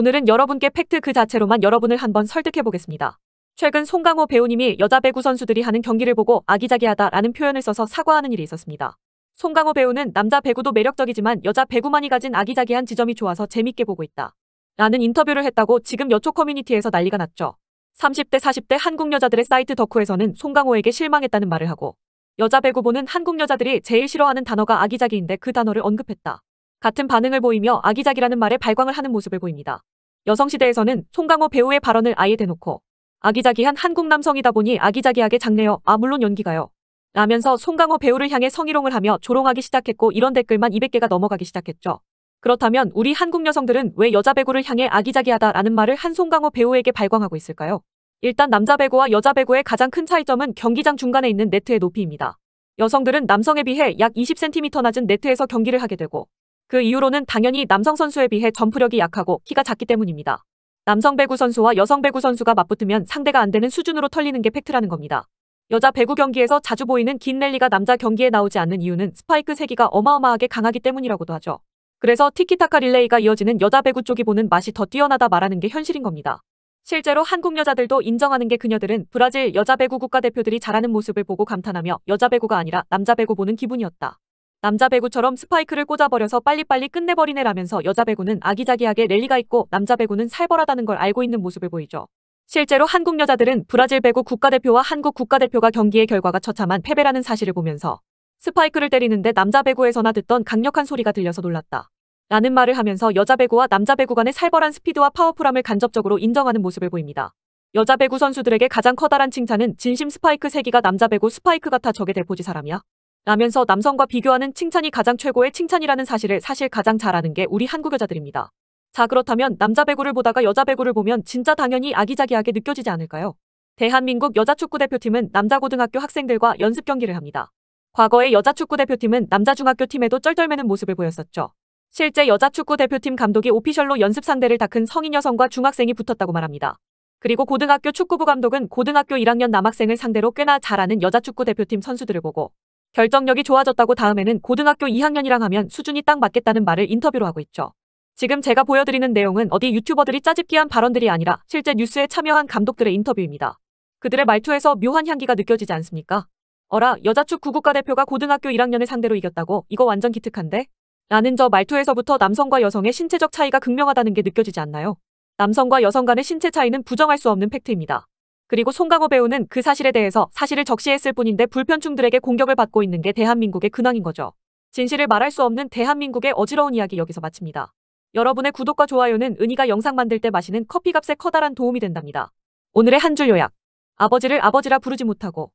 오늘은 여러분께 팩트 그 자체로만 여러분을 한번 설득해보겠습니다. 최근 송강호 배우님이 여자 배구 선수들이 하는 경기를 보고 아기자기하다라는 표현을 써서 사과하는 일이 있었습니다. 송강호 배우는 남자 배구도 매력적이지만 여자 배구만이 가진 아기자기한 지점이 좋아서 재밌게 보고 있다. 라는 인터뷰를 했다고 지금 여초 커뮤니티에서 난리가 났죠. 30대 40대 한국 여자들의 사이트 덕후에서는 송강호에게 실망했다는 말을 하고 여자 배구보는 한국 여자들이 제일 싫어하는 단어가 아기자기인데 그 단어를 언급했다. 같은 반응을 보이며 아기자기라는 말에 발광을 하는 모습을 보입니다. 여성시대에서는 송강호 배우의 발언을 아예 대놓고 아기자기한 한국 남성이다 보니 아기자기하게 장래요. 아 물론 연기가요. 라면서 송강호 배우를 향해 성희롱을 하며 조롱하기 시작했고 이런 댓글만 200개가 넘어가기 시작했죠. 그렇다면 우리 한국 여성들은 왜 여자 배구를 향해 아기자기하다라는 말을 한 송강호 배우에게 발광하고 있을까요? 일단 남자 배구와 여자 배구의 가장 큰 차이점은 경기장 중간에 있는 네트의 높이입니다. 여성들은 남성에 비해 약 20cm 낮은 네트에서 경기를 하게 되고 그 이유로는 당연히 남성 선수에 비해 점프력이 약하고 키가 작기 때문입니다. 남성 배구 선수와 여성 배구 선수가 맞붙으면 상대가 안 되는 수준으로 털리는 게 팩트라는 겁니다. 여자 배구 경기에서 자주 보이는 긴 랠리가 남자 경기에 나오지 않는 이유는 스파이크 세기가 어마어마하게 강하기 때문이라고도 하죠. 그래서 티키타카 릴레이가 이어지는 여자 배구 쪽이 보는 맛이 더 뛰어나다 말하는 게 현실인 겁니다. 실제로 한국 여자들도 인정하는 게 그녀들은 브라질 여자 배구 국가대표들이 잘하는 모습을 보고 감탄하며 여자 배구가 아니라 남자 배구 보는 기분이었다. 남자 배구처럼 스파이크를 꽂아버려서 빨리빨리 끝내버리네 라면서 여자 배구는 아기자기하게 랠리가 있고 남자 배구는 살벌하다는 걸 알고 있는 모습을 보이죠. 실제로 한국 여자들은 브라질 배구 국가대표와 한국 국가대표가 경기의 결과가 처참한 패배라는 사실을 보면서 스파이크를 때리는데 남자 배구에서나 듣던 강력한 소리가 들려서 놀랐다. 라는 말을 하면서 여자 배구와 남자 배구 간의 살벌한 스피드와 파워풀함을 간접적으로 인정하는 모습을 보입니다. 여자 배구 선수들에게 가장 커다란 칭찬은 진심 스파이크 세기가 남자 배구 스파이크 같아 저게 대포지사람이야. 라면서 남성과 비교하는 칭찬이 가장 최고의 칭찬이라는 사실을 사실 가장 잘하는 게 우리 한국 여자들입니다. 자 그렇다면 남자 배구를 보다가 여자 배구를 보면 진짜 당연히 아기자기하게 느껴지지 않을까요? 대한민국 여자축구대표팀은 남자 고등학교 학생들과 연습 경기를 합니다. 과거의 여자축구대표팀은 남자 중학교 팀에도 쩔쩔매는 모습을 보였었죠. 실제 여자축구대표팀 감독이 오피셜로 연습 상대를 닦은 성인 여성과 중학생이 붙었다고 말합니다. 그리고 고등학교 축구부 감독은 고등학교 1학년 남학생을 상대로 꽤나 잘하는 여자축구대표팀 선수들을 보고 결정력이 좋아졌다고 다음에는 고등학교 2학년이랑 하면 수준이 딱 맞겠다는 말을 인터뷰로 하고 있죠. 지금 제가 보여드리는 내용은 어디 유튜버들이 짜집기한 발언들이 아니라 실제 뉴스에 참여한 감독들의 인터뷰입니다. 그들의 말투에서 묘한 향기가 느껴지지 않습니까? 어라 여자축 구국가 대표가 고등학교 1학년을 상대로 이겼다고 이거 완전 기특한데? 라는 저 말투에서부터 남성과 여성의 신체적 차이가 극명하다는 게 느껴지지 않나요? 남성과 여성 간의 신체 차이는 부정할 수 없는 팩트입니다. 그리고 송강호 배우는 그 사실에 대해서 사실을 적시했을 뿐인데 불편충들에게 공격을 받고 있는 게 대한민국의 근황인 거죠. 진실을 말할 수 없는 대한민국의 어지러운 이야기 여기서 마칩니다. 여러분의 구독과 좋아요는 은희가 영상 만들 때 마시는 커피값에 커다란 도움이 된답니다. 오늘의 한 줄 요약. 아버지를 아버지라 부르지 못하고